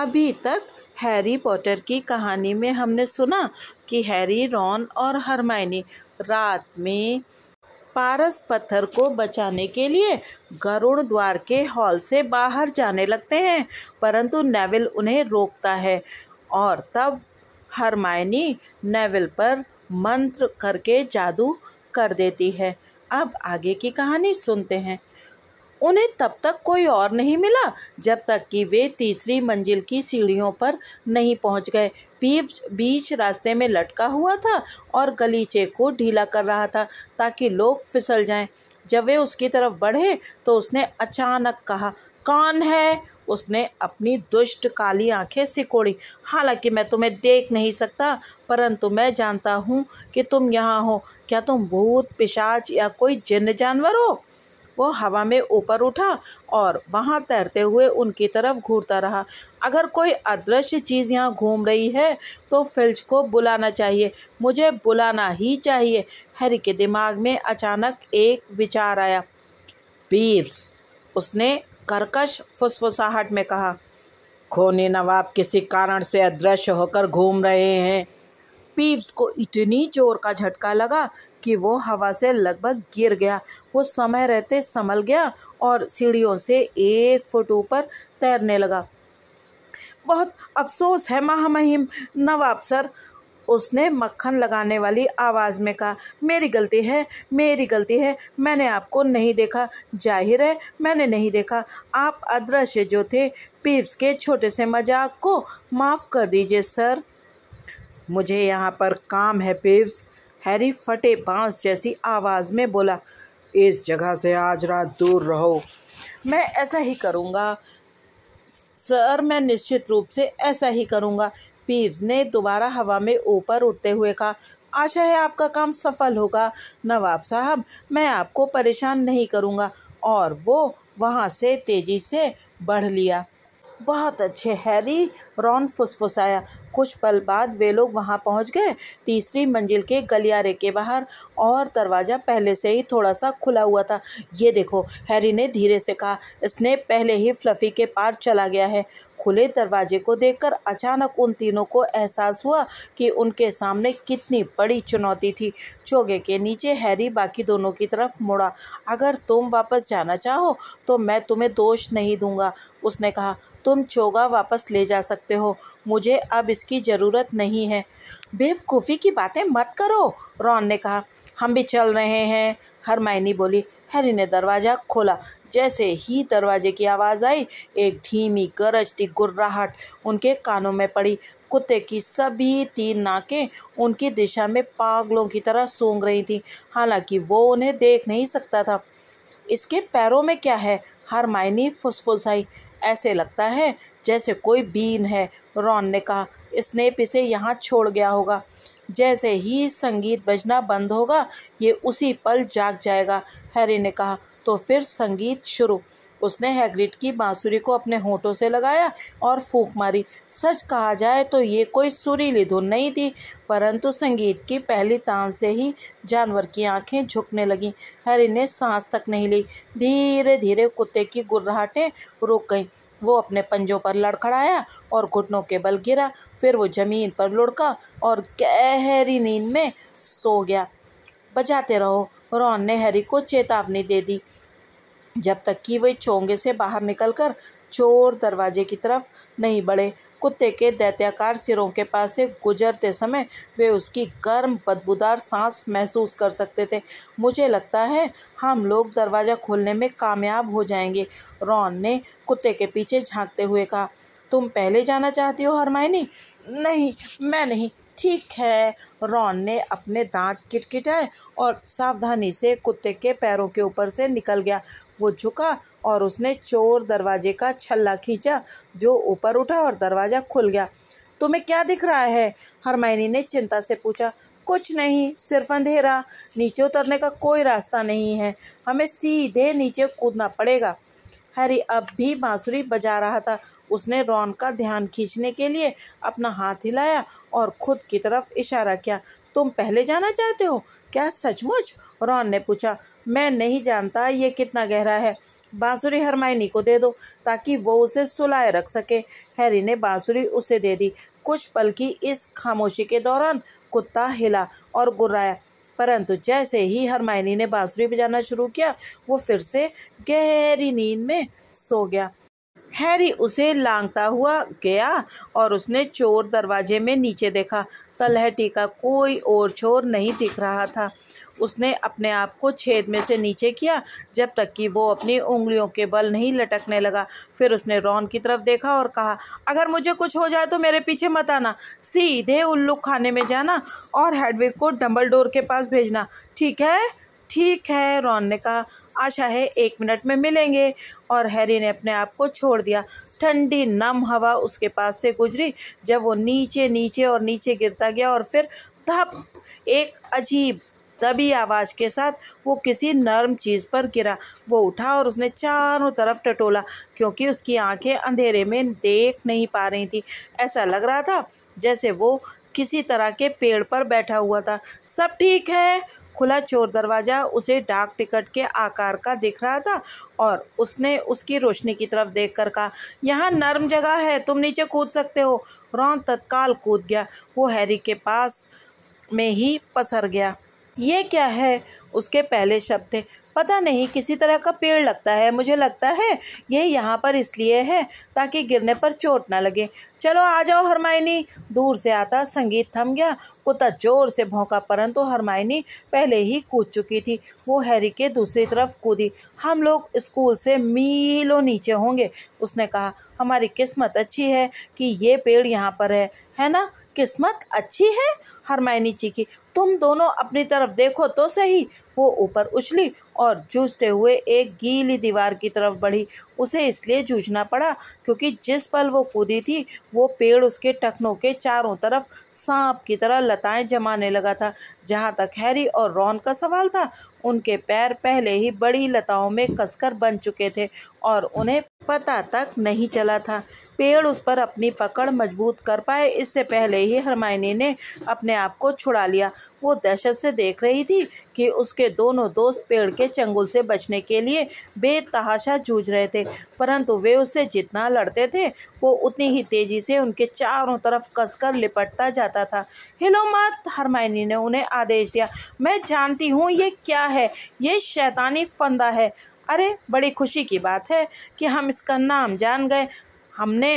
अभी तक Harry Potter की कहानी में हमने सुना कि हैरी रॉन और हरमाइनी रात में पारस पत्थर को बचाने के लिए गरुड़ द्वार के हॉल से बाहर जाने लगते हैं परंतु नेविल उन्हें रोकता है और तब हरमाइनी नेविल पर मंत्र करके जादू कर देती है अब आगे की कहानी सुनते हैं उन्हें तब तक कोई और नहीं मिला जब तक कि वे तीसरी मंजिल की सीढ़ियों पर नहीं पहुंच गए बीच बीच रास्ते में लटका हुआ था और गलीचे को ढीला कर रहा था ताकि लोग फिसल जाएं। जब वे उसकी तरफ बढ़े तो उसने अचानक कहा कौन है उसने अपनी दुष्ट काली आंखें सिकोड़ी हालांकि मैं तुम्हें देख नहीं सकता परंतु मैं जानता हूँ कि तुम यहाँ हो क्या तुम भूत पिशाच या कोई जिन जानवर हो वो हवा में ऊपर उठा और वहाँ तैरते हुए उनकी तरफ घूरता रहा अगर कोई अदृश्य चीज़ यहाँ घूम रही है तो फिल्च को बुलाना चाहिए मुझे बुलाना ही चाहिए हैरी के दिमाग में अचानक एक विचार आया पीव्स उसने करकश फुसफुसाहट में कहा खोने नवाब किसी कारण से अदृश्य होकर घूम रहे हैं पीव्स को इतनी जोर का झटका लगा कि वो हवा से लगभग गिर गया वो समय रहते संभल गया और सीढ़ियों से एक फुट ऊपर तैरने लगा बहुत अफसोस है महामहिम नवाब सर उसने मक्खन लगाने वाली आवाज़ में कहा मेरी गलती है मेरी गलती है मैंने आपको नहीं देखा जाहिर है मैंने नहीं देखा आप अदृश्य जो थे पीव्स के छोटे से मजाक को माफ़ कर दीजिए सर मुझे यहाँ पर काम है पेव्स हैरी फटे बांस जैसी आवाज़ में बोला इस जगह से आज रात दूर रहो मैं ऐसा ही करूँगा सर मैं निश्चित रूप से ऐसा ही करूँगा पीव्स ने दोबारा हवा में ऊपर उठते हुए कहा आशा है आपका काम सफल होगा नवाब साहब मैं आपको परेशान नहीं करूँगा और वो वहाँ से तेज़ी से बढ़ लिया बहुत अच्छे हैरी रॉन फुसफुसाया कुछ पल बाद वे लोग वहां पहुंच गए तीसरी मंजिल के गलियारे के बाहर और दरवाज़ा पहले से ही थोड़ा सा खुला हुआ था ये देखो हैरी ने धीरे से कहा इसने पहले ही फ्लफ़ी के पार चला गया है खुले दरवाजे को देखकर अचानक उन तीनों को एहसास हुआ कि उनके सामने कितनी बड़ी चुनौती थी चोगे के नीचे हैरी बाकी दोनों की तरफ मुड़ा अगर तुम वापस जाना चाहो तो मैं तुम्हें दोष नहीं दूंगा उसने कहा तुम चोगा वापस ले जा सकते हो मुझे अब इसकी ज़रूरत नहीं है बेवकूफ़ी की बातें मत करो रॉन ने कहा हम भी चल रहे हैं मायनी बोली हैरी ने दरवाज़ा खोला जैसे ही दरवाजे की आवाज़ आई एक धीमी गरजती गुर्राहट उनके कानों में पड़ी कुत्ते की सभी तीन नाकें उनकी दिशा में पागलों की तरह सूंघ रही थीं हालांकि वो उन्हें देख नहीं सकता था इसके पैरों में क्या है हर मायनी फुसफुसाई ऐसे लगता है जैसे कोई बीन है रॉन ने कहा स्नेप इसे यहाँ छोड़ गया होगा जैसे ही संगीत बजना बंद होगा ये उसी पल जाग जाएगा हैरी ने कहा तो फिर संगीत शुरू उसने हैग्रिड की बांसुरी को अपने होठों से लगाया और फूंक मारी सच कहा जाए तो ये कोई सुरीली धुन नहीं थी परंतु संगीत की पहली तान से ही जानवर की आंखें झुकने लगीं हैरी ने सांस तक नहीं ली धीरे धीरे कुत्ते की गुर्राहटें रुक गईं वो अपने पंजों पर लड़खड़ाया और घुटनों के बल गिरा फिर वो ज़मीन पर लुढ़का और गहरी नींद में सो गया बजाते रहो रॉन ने हैरी को चेतावनी दे दी जब तक कि वे चोंगे से बाहर निकलकर चोर दरवाजे की तरफ नहीं बढ़े कुत्ते के दैत्याकार सिरों के पास से गुजरते समय वे उसकी गर्म बदबूदार सांस महसूस कर सकते थे मुझे लगता है हम लोग दरवाज़ा खोलने में कामयाब हो जाएंगे रॉन ने कुत्ते के पीछे झांकते हुए कहा तुम पहले जाना चाहती हो हरमायनी नहीं मैं नहीं ठीक है रॉन ने अपने दांत किटकिटाए और सावधानी से कुत्ते के पैरों के ऊपर से निकल गया वो झुका और उसने चोर दरवाजे का छल्ला खींचा जो ऊपर उठा और दरवाज़ा खुल गया तुम्हें क्या दिख रहा है हरमायनी ने चिंता से पूछा कुछ नहीं सिर्फ अंधेरा नीचे उतरने का कोई रास्ता नहीं है हमें सीधे नीचे कूदना पड़ेगा हैरी अब भी बांसुरी बजा रहा था उसने रॉन का ध्यान खींचने के लिए अपना हाथ हिलाया और खुद की तरफ इशारा किया तुम पहले जाना चाहते हो क्या सचमुच रॉन ने पूछा मैं नहीं जानता ये कितना गहरा है बांसुरी हरमाइनी को दे दो ताकि वो उसे सुलाए रख सके हैरी ने बांसुरी उसे दे दी कुछ पल की इस खामोशी के दौरान कुत्ता हिला और गुर्राया परंतु जैसे ही हरमायनी ने बांसुरी बजाना शुरू किया वो फिर से गहरी नींद में सो गया हैरी उसे लांगता हुआ गया और उसने चोर दरवाजे में नीचे देखा तलहटी का कोई और छोर नहीं दिख रहा था उसने अपने आप को छेद में से नीचे किया जब तक कि वो अपनी उंगलियों के बल नहीं लटकने लगा फिर उसने रॉन की तरफ देखा और कहा अगर मुझे कुछ हो जाए तो मेरे पीछे मत आना सीधे उल्लू खाने में जाना और हेडविक को डम्बल के पास भेजना ठीक है ठीक है रॉन ने कहा आशा है एक मिनट में मिलेंगे और हैरी ने अपने आप को छोड़ दिया ठंडी नम हवा उसके पास से गुजरी जब वो नीचे नीचे और नीचे गिरता गया और फिर धप एक अजीब दबी आवाज़ के साथ वो किसी नर्म चीज़ पर गिरा वो उठा और उसने चारों तरफ टटोला क्योंकि उसकी आंखें अंधेरे में देख नहीं पा रही थी ऐसा लग रहा था जैसे वो किसी तरह के पेड़ पर बैठा हुआ था सब ठीक है खुला चोर दरवाज़ा उसे डाक टिकट के आकार का दिख रहा था और उसने उसकी रोशनी की तरफ देख कर कहा यहाँ नर्म जगह है तुम नीचे कूद सकते हो रॉन तत्काल कूद गया वो हैरी के पास में ही पसर गया ये क्या है उसके पहले शब्द थे पता नहीं किसी तरह का पेड़ लगता है मुझे लगता है यह यहाँ पर इसलिए है ताकि गिरने पर चोट ना लगे चलो आ जाओ हरमायनी दूर से आता संगीत थम गया कुत्ता तो जोर से भौंका परंतु हरमायनी पहले ही कूद चुकी थी वो हैरी के दूसरी तरफ कूदी हम लोग स्कूल से मीलों नीचे होंगे उसने कहा हमारी किस्मत अच्छी है कि ये पेड़ यहाँ पर है है ना किस्मत अच्छी है हरमायनी चीखी तुम दोनों अपनी तरफ देखो तो सही वो ऊपर उछली और जूझते हुए एक गीली दीवार की तरफ बढ़ी उसे इसलिए जूझना पड़ा क्योंकि जिस पल वो कूदी थी वो पेड़ उसके टखनों के चारों तरफ सांप की तरह लताएं जमाने लगा था जहाँ तक हैरी और रॉन का सवाल था उनके पैर पहले ही बड़ी लताओं में कसकर बन चुके थे और उन्हें पता तक नहीं चला था पेड़ उस पर अपनी पकड़ मजबूत कर पाए इससे पहले ही हरमायनी ने अपने आप को छुड़ा लिया वो दहशत से देख रही थी कि उसके दोनों दोस्त पेड़ के चंगुल से बचने के लिए बेतहाशा जूझ रहे थे परंतु वे उससे जितना लड़ते थे वो उतनी ही तेजी से उनके चारों तरफ कसकर लिपटता जाता था हिलो मत हरमायनी ने उन्हें आदेश दिया मैं जानती हूँ ये क्या है ये शैतानी फंदा है अरे बड़ी खुशी की बात है कि हम इसका नाम जान गए हमने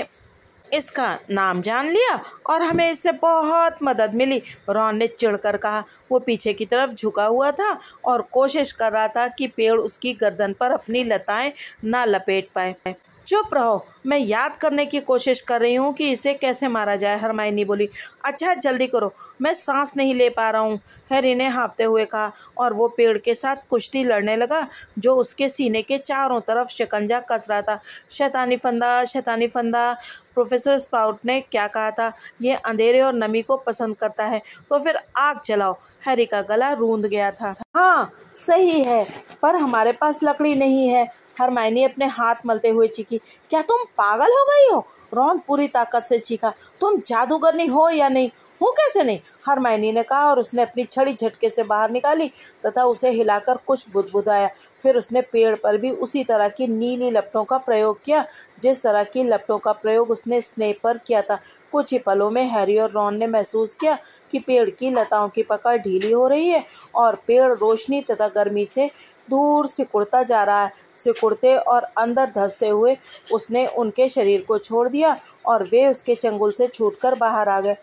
इसका नाम जान लिया और हमें इससे बहुत मदद मिली रॉन ने चिड़कर कहा वो पीछे की तरफ झुका हुआ था और कोशिश कर रहा था कि पेड़ उसकी गर्दन पर अपनी लताएं ना लपेट पाए चुप रहो मैं याद करने की कोशिश कर रही हूँ कि इसे कैसे मारा जाए हरमाइनी बोली अच्छा जल्दी करो मैं सांस नहीं ले पा रहा हूँ हैरी ने हाँफते हुए कहा और वो पेड़ के साथ कुश्ती लड़ने लगा जो उसके सीने के चारों तरफ शिकंजा कस रहा था शैतानी फंदा शैतानी फंदा प्रोफेसर स्प्राउट ने क्या कहा था यह अंधेरे और नमी को पसंद करता है तो फिर आग जलाओ हैरी का गला रूंद गया था हाँ सही है पर हमारे पास लकड़ी नहीं है हरमायनी अपने हाथ मलते हुए चीखी क्या तुम पागल हो गई हो रॉन पूरी ताकत से चीखा तुम जादूगरनी हो या नहीं वो कैसे नहीं हर मायने ने कहा और उसने अपनी छड़ी झटके से बाहर निकाली तथा उसे हिलाकर कुछ बुदबुदाया फिर उसने पेड़ पर भी उसी तरह की नीली लपटों का प्रयोग किया जिस तरह की लपटों का प्रयोग उसने स्नेह पर किया था कुछ ही पलों में हैरी और रॉन ने महसूस किया कि पेड़ की लताओं की पकड़ ढीली हो रही है और पेड़ रोशनी तथा गर्मी से दूर सिकुड़ता जा रहा है सिकुड़ते और अंदर धसते हुए उसने उनके शरीर को छोड़ दिया और वे उसके चंगुल से छूटकर बाहर आ गए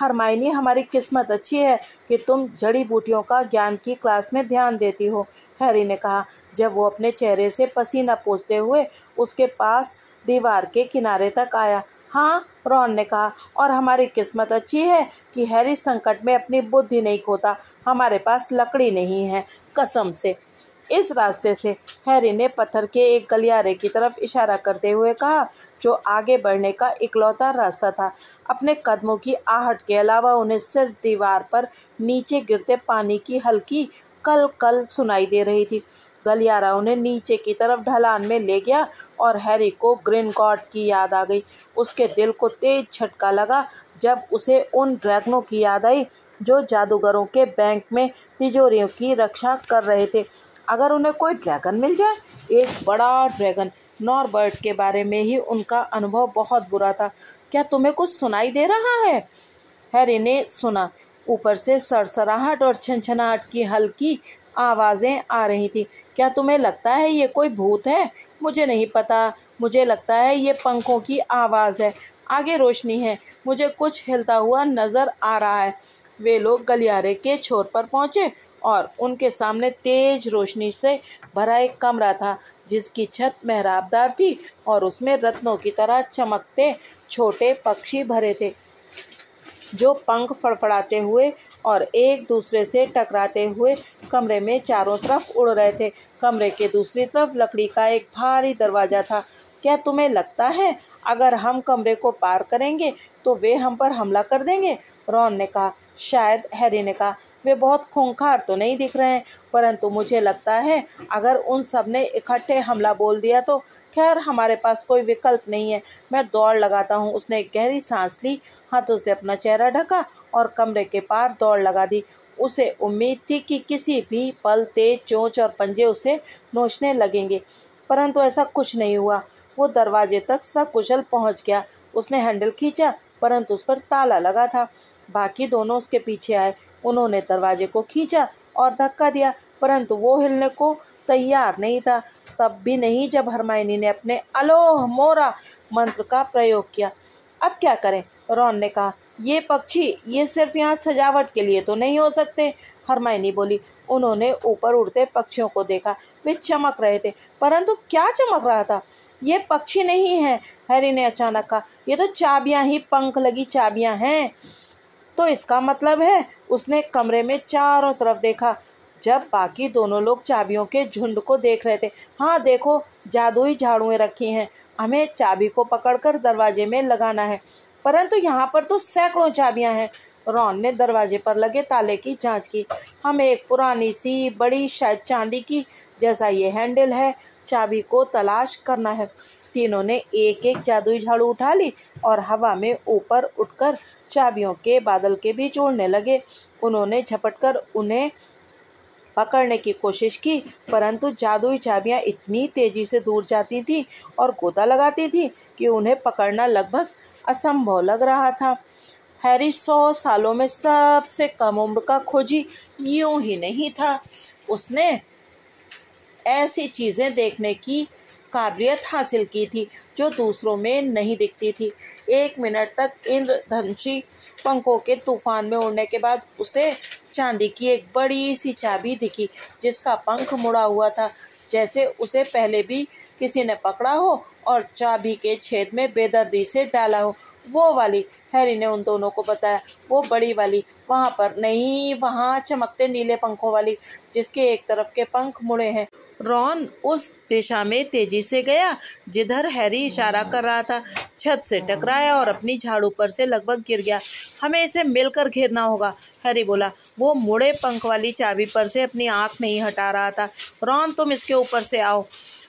हरमाइनी हमारी किस्मत अच्छी है कि तुम जड़ी बूटियों का ज्ञान की क्लास में ध्यान देती हो हैरी ने कहा जब वो अपने चेहरे से पसीना पोंछते हुए उसके पास दीवार के किनारे तक आया हाँ रॉन ने कहा और हमारी किस्मत अच्छी है कि हैरी संकट में अपनी बुद्धि नहीं खोता हमारे पास लकड़ी नहीं है कसम से इस रास्ते से हैरी ने पत्थर के एक गलियारे की तरफ इशारा करते हुए कहा जो आगे बढ़ने का इकलौता रास्ता था अपने कदमों की आहट के अलावा उन्हें सिर्फ दीवार पर नीचे गिरते पानी की हल्की कल कल सुनाई दे रही थी गलियारा उन्हें नीचे की तरफ ढलान में ले गया और हैरी को ग्रीन गॉड की याद आ गई उसके दिल को तेज झटका लगा जब उसे उन ड्रैगनों की याद आई जो जादूगरों के बैंक में तिजोरियों की रक्षा कर रहे थे अगर उन्हें कोई ड्रैगन मिल जाए एक बड़ा ड्रैगन नॉर्बर्ट के बारे में ही उनका अनुभव बहुत बुरा था क्या तुम्हें कुछ सुनाई दे रहा है हैरी ने सुना ऊपर से सरसराहट और छनछनाहट की हल्की आवाज़ें आ रही थी क्या तुम्हें लगता है ये कोई भूत है मुझे नहीं पता मुझे लगता है ये पंखों की आवाज़ है आगे रोशनी है मुझे कुछ हिलता हुआ नज़र आ रहा है वे लोग गलियारे के छोर पर पहुंचे और उनके सामने तेज रोशनी से भरा एक कमरा था जिसकी छत मेहराबदार थी और उसमें रत्नों की तरह चमकते छोटे पक्षी भरे थे जो पंख फड़फड़ाते हुए और एक दूसरे से टकराते हुए कमरे में चारों तरफ उड़ रहे थे कमरे के दूसरी तरफ लकड़ी का एक भारी दरवाज़ा था क्या तुम्हें लगता है अगर हम कमरे को पार करेंगे तो वे हम पर हमला कर देंगे रॉन ने कहा शायद हैरी ने कहा वे बहुत खूंखार तो नहीं दिख रहे हैं परंतु मुझे लगता है अगर उन सब ने इकट्ठे हमला बोल दिया तो खैर हमारे पास कोई विकल्प नहीं है मैं दौड़ लगाता हूँ उसने गहरी सांस ली हाथों से अपना चेहरा ढका और कमरे के पार दौड़ लगा दी उसे उम्मीद थी कि किसी भी पल तेज चोंच और पंजे उसे नोचने लगेंगे परंतु ऐसा कुछ नहीं हुआ वो दरवाजे तक सब कुशल पहुंच गया उसने हैंडल खींचा परंतु उस पर ताला लगा था बाकी दोनों उसके पीछे आए उन्होंने दरवाजे को खींचा और धक्का दिया परंतु वो हिलने को तैयार नहीं था तब भी नहीं जब हरमायनी ने अपने अलोह मोरा मंत्र का प्रयोग किया अब क्या करें रॉन ने कहा ये पक्षी ये सिर्फ यहाँ सजावट के लिए तो नहीं हो सकते हरमायनी बोली उन्होंने ऊपर उड़ते पक्षियों को देखा वे चमक रहे थे परंतु क्या चमक रहा था ये पक्षी नहीं है हैरी ने अचानक कहा ये तो चाबियां ही पंख लगी चाबियां हैं तो इसका मतलब है उसने कमरे में चारों तरफ देखा जब बाकी दोनों लोग चाबियों के झुंड को देख रहे थे हाँ देखो जादुई झाड़ुएं रखी हैं हमें चाबी को पकड़कर दरवाजे में लगाना है परंतु यहाँ पर तो सैकड़ों चाबियाँ हैं रॉन ने दरवाजे पर लगे ताले की जांच की हम एक पुरानी सी बड़ी शायद चांदी की जैसा ये हैंडल है चाबी को तलाश करना है तीनों ने एक एक जादुई झाड़ू उठा ली और हवा में ऊपर उठकर चाबियों के बादल के बीच उड़ने लगे उन्होंने झपट उन्हें पकड़ने की कोशिश की परंतु जादुई चाबियां इतनी तेजी से दूर जाती थीं और गोता लगाती थीं कि उन्हें पकड़ना लगभग असंभव लग रहा था हैरी सौ सालों में सबसे कम उम्र का खोजी यूं ही नहीं था उसने ऐसी चीज़ें देखने की काबिलियत हासिल की थी जो दूसरों में नहीं दिखती थी एक मिनट तक इंद्रधनुषी पंखों के तूफान में उड़ने के बाद उसे चांदी की एक बड़ी सी चाबी दिखी जिसका पंख मुड़ा हुआ था जैसे उसे पहले भी किसी ने पकड़ा हो और चाबी के छेद में बेदर्दी से डाला हो वो वाली हैरी ने उन दोनों को बताया वो बड़ी वाली वहाँ पर नहीं वहाँ चमकते नीले पंखों वाली जिसके एक तरफ के पंख मुड़े हैं रॉन उस दिशा में तेजी से गया जिधर हैरी इशारा कर रहा था छत से टकराया और अपनी झाड़ू पर से लगभग गिर गया हमें इसे मिलकर घेरना होगा हैरी बोला वो मुड़े पंख वाली चाबी पर से अपनी आंख नहीं हटा रहा था रॉन तुम इसके ऊपर से आओ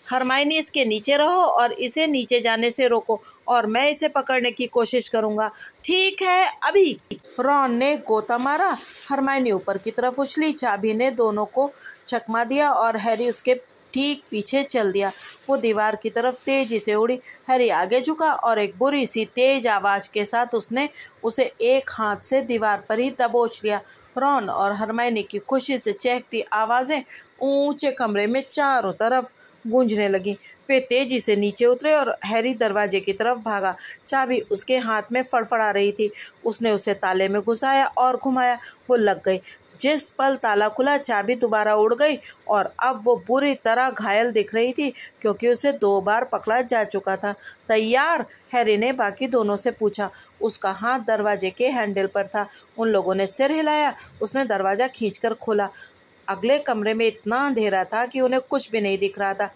हरमाइनी इसके नीचे रहो और इसे नीचे जाने से रोको और मैं इसे पकड़ने की कोशिश करूंगा ठीक है अभी रॉन ने गोता मारा हरमाइनी ऊपर की तरफ उछली चाबी ने दोनों को चकमा दिया और हैरी उसके ठीक पीछे चल दिया वो दीवार की तरफ तेजी से उड़ी हैरी आगे झुका और एक बुरी सी तेज आवाज़ के साथ उसने उसे एक हाथ से दीवार पर ही दबोच लिया रॉन और हरमाइनी की खुशी से चहकती आवाज़ें ऊंचे कमरे में चारों तरफ गूंजने लगी वे तेजी से नीचे उतरे और हैरी दरवाजे की तरफ भागा चाबी उसके हाथ में फड़फड़ा रही थी उसने उसे ताले में घुसाया और घुमाया वो लग गई जिस पल ताला खुला चाबी दोबारा उड़ गई और अब वो बुरी तरह घायल दिख रही थी क्योंकि उसे दो बार पकड़ा जा चुका था तैयार हैरी ने बाकी दोनों से पूछा उसका हाथ दरवाजे के हैंडल पर था उन लोगों ने सिर हिलाया उसने दरवाज़ा खींचकर खोला अगले कमरे में इतना अंधेरा था कि उन्हें कुछ भी नहीं दिख रहा था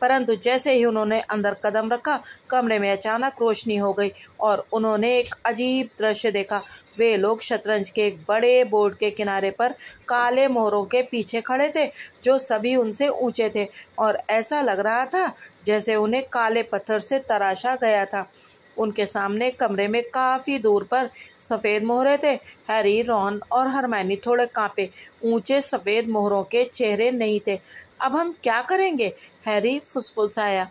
परंतु जैसे ही उन्होंने अंदर कदम रखा कमरे में अचानक रोशनी हो गई और उन्होंने एक अजीब दृश्य देखा वे लोग शतरंज के एक बड़े बोर्ड के किनारे पर काले मोहरों के पीछे खड़े थे जो सभी उनसे ऊंचे थे और ऐसा लग रहा था जैसे उन्हें काले पत्थर से तराशा गया था उनके सामने कमरे में काफ़ी दूर पर सफ़ेद मोहरे थे हैरी रॉन और हरमैनी थोड़े कांपे ऊंचे सफ़ेद मोहरों के चेहरे नहीं थे अब हम क्या करेंगे हैरी फुसफुसाया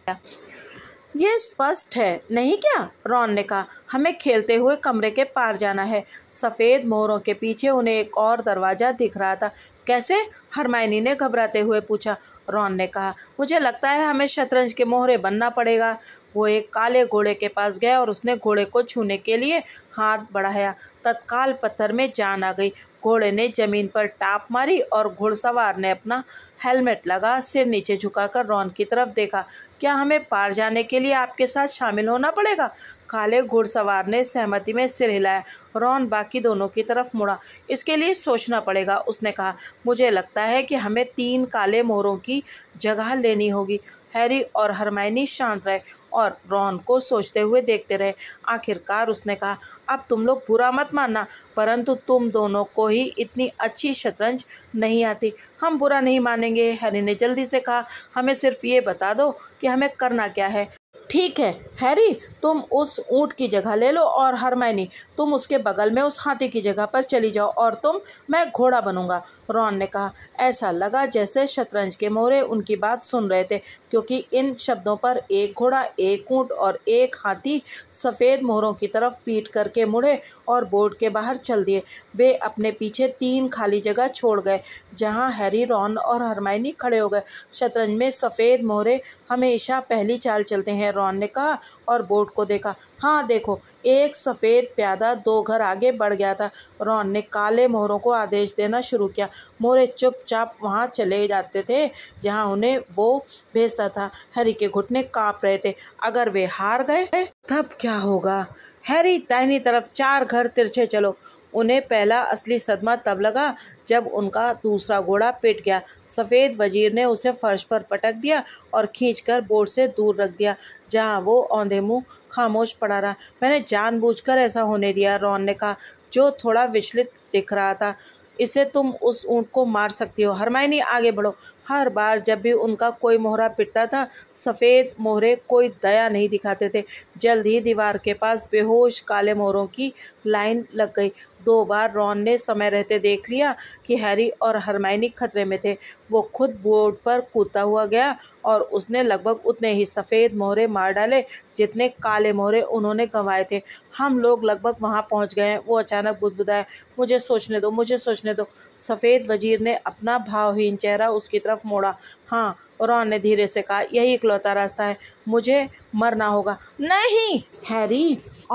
ये स्पष्ट है नहीं क्या रॉन ने कहा हमें खेलते हुए कमरे के पार जाना है सफ़ेद मोहरों के पीछे उन्हें एक और दरवाज़ा दिख रहा था कैसे हरमायनी ने घबराते हुए पूछा रॉन ने कहा मुझे लगता है हमें शतरंज के मोहरे बनना पड़ेगा वो एक काले घोड़े के पास गया और उसने घोड़े को छूने के लिए हाथ बढ़ाया तत्काल पत्थर में जान आ गई घोड़े ने जमीन पर टाप मारी और घुड़सवार ने अपना हेलमेट लगा सिर नीचे झुकाकर रॉन की तरफ देखा क्या हमें पार जाने के लिए आपके साथ शामिल होना पड़ेगा काले घुड़सवार ने सहमति में सिर हिलाया रॉन बाकी दोनों की तरफ मुड़ा इसके लिए सोचना पड़ेगा उसने कहा मुझे लगता है कि हमें तीन काले मोरों की जगह लेनी होगी हैरी और हरमैनी शांत रहे और रॉन को सोचते हुए देखते रहे आखिरकार उसने कहा अब तुम लोग बुरा मत मानना परंतु तुम दोनों को ही इतनी अच्छी शतरंज नहीं आती हम बुरा नहीं मानेंगे हैरी ने जल्दी से कहा हमें सिर्फ ये बता दो कि हमें करना क्या है ठीक है हैरी तुम उस ऊँट की जगह ले लो और हरमैनी तुम उसके बगल में उस हाथी की जगह पर चली जाओ और तुम मैं घोड़ा बनूंगा रॉन ने कहा ऐसा लगा जैसे शतरंज के मोहरे उनकी बात सुन रहे थे क्योंकि इन शब्दों पर एक घोड़ा एक ऊँट और एक हाथी सफ़ेद मोहरों की तरफ पीट करके मुड़े और बोर्ड के बाहर चल दिए वे अपने पीछे तीन खाली जगह छोड़ गए जहाँ हैरी रॉन और हरमाइनी खड़े हो गए शतरंज में सफ़ेद मोहरे हमेशा पहली चाल चलते हैं रॉन ने कहा और बोट को देखा हाँ देखो एक सफ़ेद प्यादा दो घर आगे बढ़ गया था रॉन ने काले मोहरों को आदेश देना शुरू किया मोहरे चुपचाप वहाँ चले जाते थे जहाँ उन्हें वो भेजता था हरी के घुटने काँप रहे थे अगर वे हार गए तब क्या होगा हैरी दाहिनी तरफ चार घर तिरछे चलो उन्हें पहला असली सदमा तब लगा जब उनका दूसरा घोड़ा पिट गया सफ़ेद वजीर ने उसे फर्श पर पटक दिया और खींचकर बोर्ड से दूर रख दिया जहाँ वो औंधे मुँह खामोश पड़ा रहा मैंने जानबूझकर ऐसा होने दिया रॉन ने कहा जो थोड़ा विचलित दिख रहा था इसे तुम उस ऊँट को मार सकती हो हरमायनी आगे बढ़ो हर बार जब भी उनका कोई मोहरा पिटता था सफ़ेद मोहरे कोई दया नहीं दिखाते थे जल्द ही दीवार के पास बेहोश काले मोहरों की लाइन लग गई दो बार रॉन ने समय रहते देख लिया कि हैरी और हरमाइनी खतरे में थे वो खुद बोर्ड पर कूदता हुआ गया और उसने लगभग उतने ही सफ़ेद मोहरे मार डाले जितने काले मोहरे उन्होंने गंवाए थे हम लोग लगभग वहाँ पहुँच गए वो अचानक बुदबुदाए मुझे सोचने दो मुझे सोचने दो सफ़ेद वजीर ने अपना भावहीन चेहरा उसकी तरफ मोड़ा हाँ रॉन ने धीरे से कहा यही इकलौता रास्ता है मुझे मरना होगा नहीं हैरी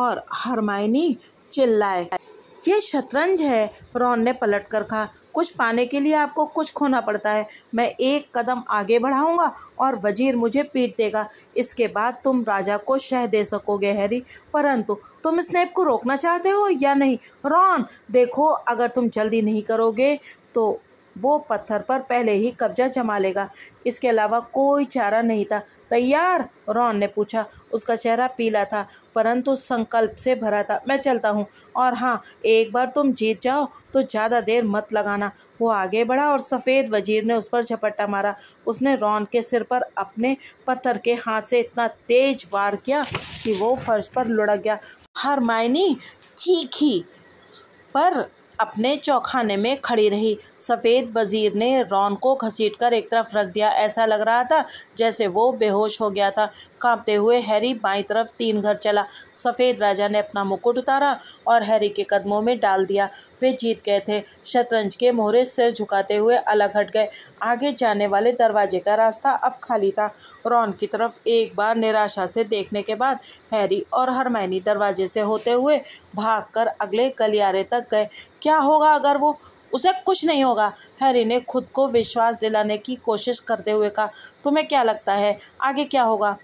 और हरमाइनी चिल्लाए ये शतरंज है रॉन ने पलट कर कहा कुछ पाने के लिए आपको कुछ खोना पड़ता है मैं एक कदम आगे बढ़ाऊंगा और वजीर मुझे पीट देगा इसके बाद तुम राजा को शह दे सकोगे हैरी परंतु तुम स्नेप को रोकना चाहते हो या नहीं रॉन देखो अगर तुम जल्दी नहीं करोगे तो वो पत्थर पर पहले ही कब्जा जमा लेगा इसके अलावा कोई चारा नहीं था तैयार रॉन ने पूछा उसका चेहरा पीला था परंतु संकल्प से भरा था मैं चलता हूँ और हाँ एक बार तुम जीत जाओ तो ज़्यादा देर मत लगाना वो आगे बढ़ा और सफ़ेद वजीर ने उस पर झपट्टा मारा उसने रॉन के सिर पर अपने पत्थर के हाथ से इतना तेज वार किया कि वो फर्श पर लुढ़क गया हरमायनी चीखी पर अपने चौखाने में खड़ी रही सफ़ेद वज़ीर ने रॉन को घसीटकर एक तरफ रख दिया ऐसा लग रहा था जैसे वो बेहोश हो गया था कांपते हुए हैरी बाई तरफ तीन घर चला सफ़ेद राजा ने अपना मुकुट उतारा और हैरी के कदमों में डाल दिया वे जीत गए थे शतरंज के मोहरे सिर झुकाते हुए अलग हट गए आगे जाने वाले दरवाजे का रास्ता अब खाली था रॉन की तरफ एक बार निराशा से देखने के बाद हैरी और हरमैनी दरवाजे से होते हुए भागकर अगले गलियारे तक गए क्या होगा अगर वो उसे कुछ नहीं होगा हैरी ने खुद को विश्वास दिलाने की कोशिश करते हुए कहा तुम्हें क्या लगता है आगे क्या होगा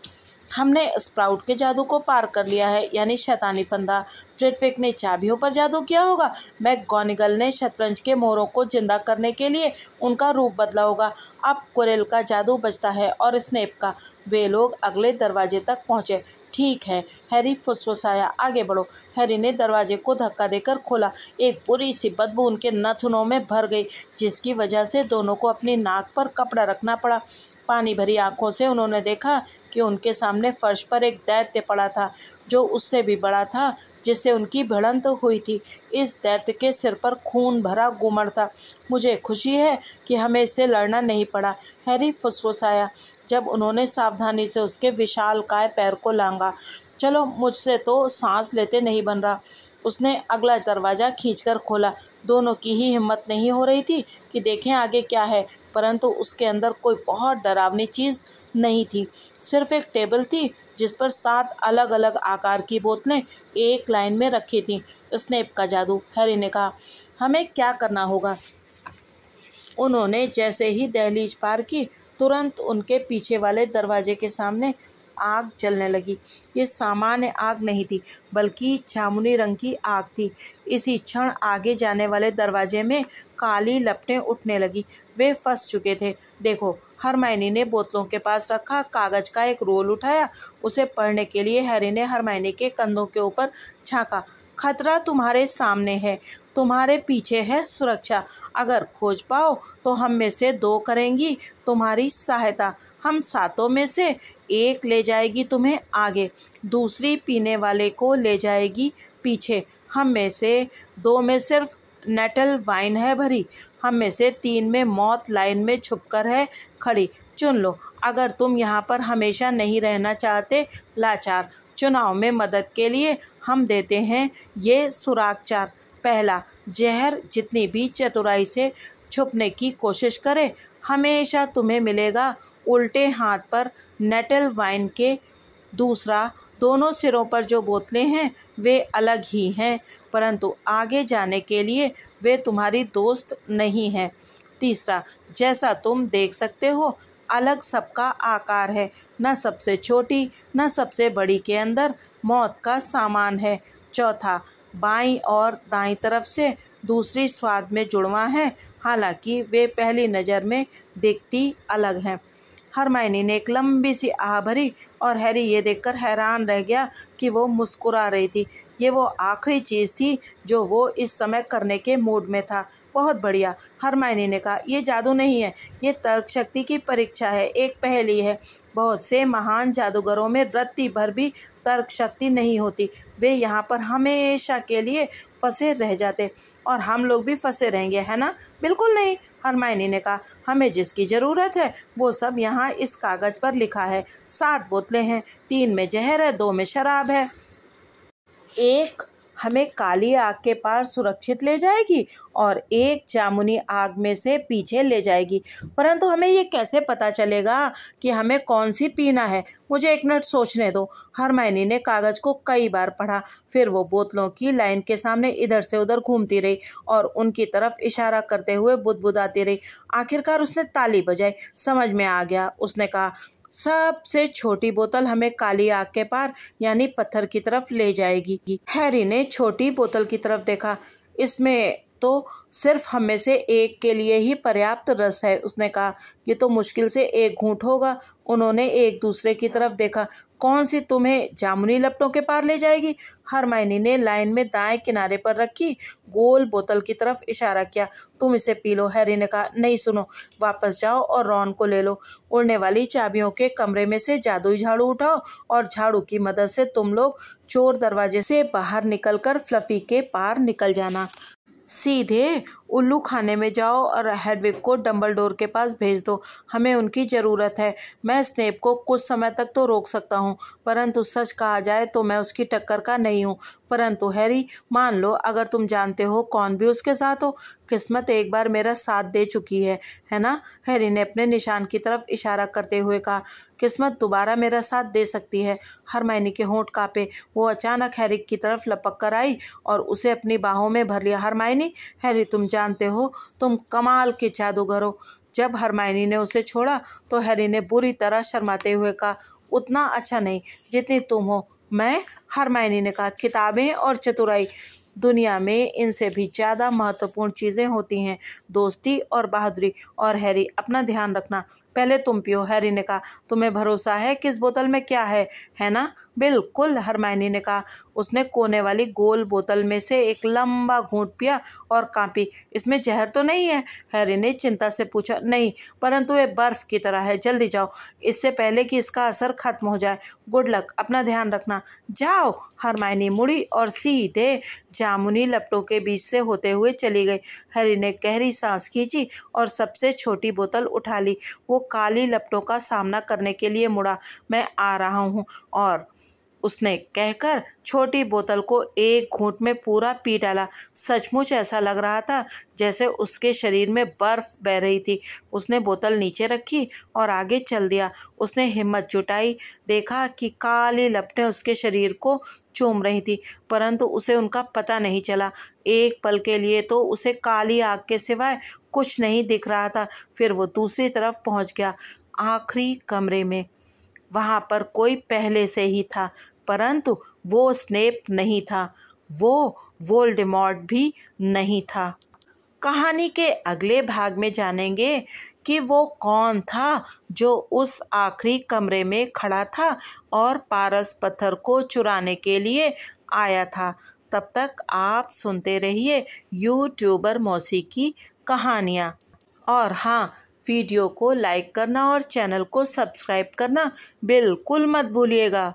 हमने स्प्राउट के जादू को पार कर लिया है यानी शैतानी फंदा फ्लिटविक ने चाबियों पर जादू किया होगा मैकगोनिगल ने शतरंज के मोरों को जिंदा करने के लिए उनका रूप बदला होगा अब कुरेल का जादू बचता है और स्नेप का वे लोग अगले दरवाजे तक पहुँचे ठीक है हैरी फुसफुसाया आगे बढ़ो हैरी ने दरवाजे को धक्का देकर खोला एक बुरी सी बदबू उनके नथुनों में भर गई जिसकी वजह से दोनों को अपनी नाक पर कपड़ा रखना पड़ा पानी भरी आंखों से उन्होंने देखा कि उनके सामने फर्श पर एक दैत्य पड़ा था जो उससे भी बड़ा था जिससे उनकी भिड़ंत हुई थी इस दैत्य के सिर पर खून भरा घूमड़ था मुझे खुशी है कि हमें इससे लड़ना नहीं पड़ा हैरी फुसफुसाया जब उन्होंने सावधानी से उसके विशाल काय पैर को लांगा चलो मुझसे तो सांस लेते नहीं बन रहा उसने अगला दरवाज़ा खींचकर खोला दोनों की ही हिम्मत नहीं हो रही थी कि देखें आगे क्या है परंतु उसके अंदर कोई बहुत डरावनी चीज़ नहीं थी सिर्फ एक टेबल थी जिस पर सात अलग अलग आकार की बोतलें एक लाइन में रखी थी स्नेप का जादू हैरी ने कहा हमें क्या करना होगा उन्होंने जैसे ही दहलीज पार की तुरंत उनके पीछे वाले दरवाजे के सामने आग जलने लगी ये सामान्य आग नहीं थी बल्कि जामुनी रंग की आग थी इसी क्षण आगे जाने वाले दरवाजे में काली लपटें उठने लगी वे फंस चुके थे देखो मायनी ने बोतलों के पास रखा कागज का एक रोल उठाया उसे पढ़ने के लिए हरी ने हर मायने के कंधों के ऊपर छाका खतरा तुम्हारे सामने है तुम्हारे पीछे है सुरक्षा अगर खोज पाओ तो हम में से दो करेंगी तुम्हारी सहायता हम सातों में से एक ले जाएगी तुम्हें आगे दूसरी पीने वाले को ले जाएगी पीछे हम में से दो में सिर्फ नेटल वाइन है भरी हम में से तीन में मौत लाइन में छुपकर है खड़ी चुन लो अगर तुम यहाँ पर हमेशा नहीं रहना चाहते लाचार चुनाव में मदद के लिए हम देते हैं ये सुराग चार पहला जहर जितनी भी चतुराई से छुपने की कोशिश करें हमेशा तुम्हें मिलेगा उल्टे हाथ पर नेटल वाइन के दूसरा दोनों सिरों पर जो बोतलें हैं वे अलग ही हैं परंतु आगे जाने के लिए वे तुम्हारी दोस्त नहीं हैं तीसरा जैसा तुम देख सकते हो अलग सबका आकार है न सबसे छोटी न सबसे बड़ी के अंदर मौत का सामान है चौथा बाई और दाई तरफ से दूसरी स्वाद में जुड़वा है हालांकि वे पहली नज़र में दिखती अलग हैं मायने ने एक लंबी सी आह भरी और हैरी ये देखकर हैरान रह गया कि वो मुस्कुरा रही थी ये वो आखिरी चीज़ थी जो वो इस समय करने के मूड में था बहुत बढ़िया हरमायनी ने कहा यह जादू नहीं है ये तर्क शक्ति की परीक्षा है एक पहली है बहुत से महान जादूगरों में रत्ती भर भी तर्क शक्ति नहीं होती वे यहाँ पर हमेशा के लिए फंसे रह जाते और हम लोग भी फंसे रहेंगे है ना बिल्कुल नहीं हरमायनी ने कहा हमें जिसकी ज़रूरत है वो सब यहाँ इस कागज़ पर लिखा है सात बोतलें हैं तीन में जहर है दो में शराब है एक हमें काली आग के पार सुरक्षित ले जाएगी और एक जामुनी आग में से पीछे ले जाएगी परंतु हमें ये कैसे पता चलेगा कि हमें कौन सी पीना है मुझे एक मिनट सोचने दो हरमैनी ने कागज को कई बार पढ़ा फिर वो बोतलों की लाइन के सामने इधर से उधर घूमती रही और उनकी तरफ इशारा करते हुए बुदबुदाती रही आखिरकार उसने ताली बजाई समझ में आ गया उसने कहा सबसे छोटी बोतल हमें काली आग के पार यानी पत्थर की तरफ ले जाएगी हैरी ने छोटी बोतल की तरफ देखा इसमें तो सिर्फ हमें से एक के लिए ही पर्याप्त रस है उसने कहा ये तो मुश्किल से एक घूंट होगा उन्होंने एक दूसरे की तरफ देखा कौन सी तुम्हें जामुनी लपटों के पार ले जाएगी हरमाइनी ने लाइन में दाएं किनारे पर रखी गोल बोतल की तरफ इशारा किया तुम इसे पी लो हैरी ने कहा नहीं सुनो वापस जाओ और रॉन को ले लो उड़ने वाली चाबियों के कमरे में से जादुई झाड़ू उठाओ और झाड़ू की मदद से तुम लोग चोर दरवाजे से बाहर निकलकर फ्लफी के पार निकल जाना सीधे उल्लू खाने में जाओ और हेडविक को डम्बल डोर के पास भेज दो हमें उनकी ज़रूरत है मैं स्नेप को कुछ समय तक तो रोक सकता हूँ परंतु सच कहा जाए तो मैं उसकी टक्कर का नहीं हूँ परंतु हैरी मान लो अगर तुम जानते हो कौन भी उसके साथ हो किस्मत एक बार मेरा साथ दे चुकी है है ना हैरी ने अपने निशान की तरफ इशारा करते हुए कहा किस्मत दोबारा मेरा साथ दे सकती है हर मायने के होंठ कांपे वो अचानक हैरिक की तरफ लपक कर आई और उसे अपनी बाहों में भर लिया हरमायनी हैरी तुम जानते हो तुम कमाल के जादूगर हो जब हर मायने ने उसे छोड़ा तो हैरी ने बुरी तरह शर्माते हुए कहा उतना अच्छा नहीं जितनी तुम हो मैं हर मायने ने कहा किताबें और चतुराई दुनिया में इनसे भी ज़्यादा महत्वपूर्ण चीज़ें होती हैं दोस्ती और बहादुरी और हैरी अपना ध्यान रखना पहले तुम पियो हैरी ने कहा तुम्हें भरोसा है कि इस बोतल में क्या है है ना बिल्कुल हरमायनी ने कहा उसने कोने वाली गोल बोतल में से एक लंबा घूंट पिया और कांपी इसमें जहर तो नहीं है हैरी ने चिंता से पूछा नहीं परंतु ये बर्फ़ की तरह है जल्दी जाओ इससे पहले कि इसका असर खत्म हो जाए गुड लक अपना ध्यान रखना जाओ हरमायनी मुड़ी और सीधे जा जामुनी लपटों के बीच से होते हुए चली गई हरि ने गहरी सांस खींची और सबसे छोटी बोतल उठा ली वो काली लपटों का सामना करने के लिए मुड़ा मैं आ रहा हूँ और उसने कहकर छोटी बोतल को एक घूंट में पूरा पी डाला सचमुच ऐसा लग रहा था जैसे उसके शरीर में बर्फ बह रही थी उसने बोतल नीचे रखी और आगे चल दिया उसने हिम्मत जुटाई देखा कि काली लपटें उसके शरीर को चूम रही थी परंतु उसे उनका पता नहीं चला एक पल के लिए तो उसे काली आग के सिवाय कुछ नहीं दिख रहा था फिर वो दूसरी तरफ पहुँच गया आखिरी कमरे में वहाँ पर कोई पहले से ही था परंतु वो स्नेप नहीं था वो वोल्डेमॉर्ट भी नहीं था कहानी के अगले भाग में जानेंगे कि वो कौन था जो उस आखिरी कमरे में खड़ा था और पारस पत्थर को चुराने के लिए आया था तब तक आप सुनते रहिए यूट्यूबर मौसी की कहानियाँ और हाँ वीडियो को लाइक करना और चैनल को सब्सक्राइब करना बिल्कुल मत भूलिएगा